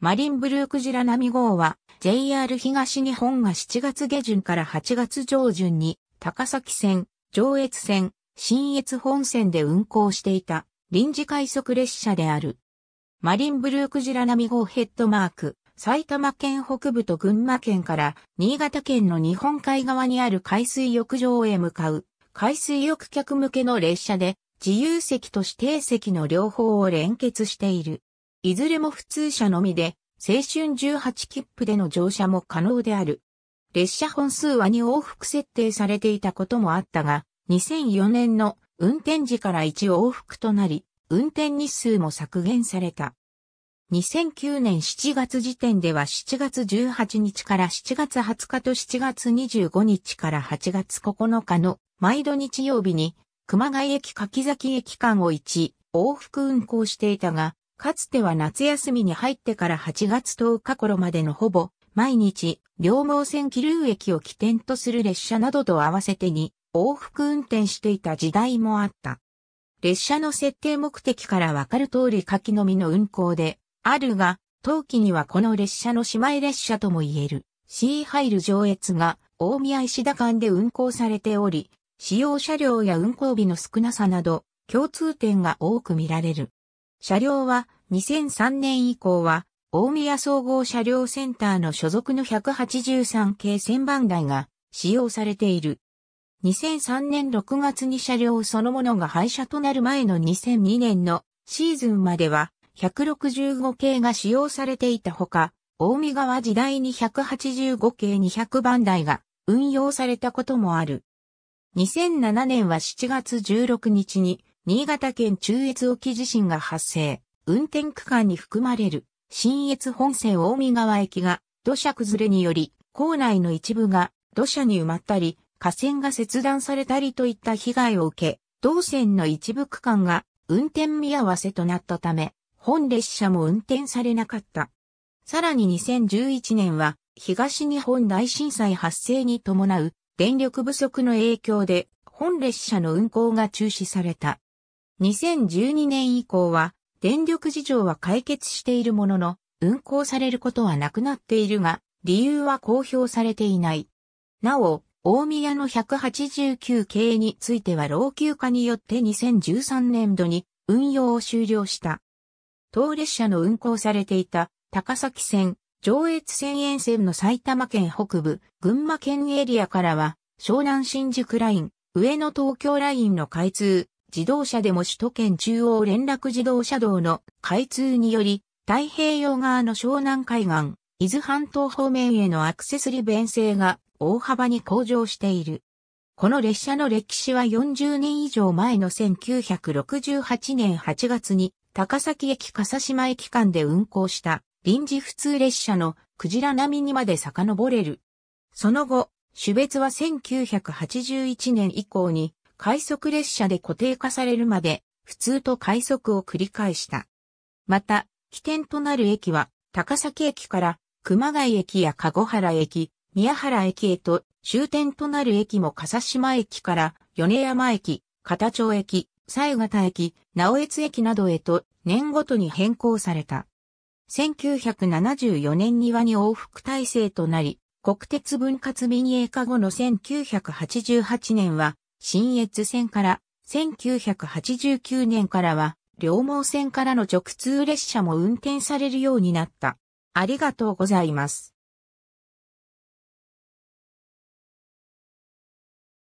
マリンブルークジラ並号は JR 東日本が7月下旬から8月上旬に高崎線、上越線、新越本線で運行していた臨時快速列車である。マリンブルークジラ並号ヘッドマーク、埼玉県北部と群馬県から新潟県の日本海側にある海水浴場へ向かう海水浴客向けの列車で自由席と指定席の両方を連結している。いずれも普通車のみで、青春18切符での乗車も可能である。列車本数は2往復設定されていたこともあったが、2004年の運転時から1往復となり、運転日数も削減された。2009年7月時点では7月18日から7月20日と7月25日から8月9日の毎度日曜日に熊谷駅柿崎駅間を1往復運行していたが、かつては夏休みに入ってから8月10日頃までのほぼ、毎日、両毛線気流駅を起点とする列車などと合わせてに、往復運転していた時代もあった。列車の設定目的からわかる通り柿のみの運行で、あるが、当期にはこの列車の姉妹列車とも言える、シーハイル上越が、大宮石田間で運行されており、使用車両や運行日の少なさなど、共通点が多く見られる。車両は2003年以降は大宮総合車両センターの所属の183系1000番台が使用されている。2003年6月に車両そのものが廃車となる前の2002年のシーズンまでは165系が使用されていたほか、大宮川時代に185系200番台が運用されたこともある。2007年は7月16日に新潟県中越沖地震が発生、運転区間に含まれる、新越本線大見川駅が土砂崩れにより、構内の一部が土砂に埋まったり、河川が切断されたりといった被害を受け、同線の一部区間が運転見合わせとなったため、本列車も運転されなかった。さらに2011年は、東日本大震災発生に伴う電力不足の影響で、本列車の運行が中止された。2012年以降は、電力事情は解決しているものの、運行されることはなくなっているが、理由は公表されていない。なお、大宮の189系については老朽化によって2013年度に運用を終了した。当列車の運行されていた高崎線、上越線沿線の埼玉県北部、群馬県エリアからは、湘南新宿ライン、上野東京ラインの開通、自動車でも首都圏中央連絡自動車道の開通により、太平洋側の湘南海岸、伊豆半島方面へのアクセス利便性が大幅に向上している。この列車の歴史は40年以上前の1968年8月に高崎駅笠島駅間で運行した臨時普通列車のクジラ並みにまで遡れる。その後、種別は1981年以降に快速列車で固定化されるまで、普通と快速を繰り返した。また、起点となる駅は、高崎駅から熊谷駅や籠原駅、宮原駅へと、終点となる駅も笠島駅から米山駅、片町駅、西潟駅、直江津駅などへと年ごとに変更された。1974年にはに往復体制となり、国鉄分割民営化後の1988年は新越線から1989年からは両毛線からの直通列車も運転されるようになった。ありがとうございます。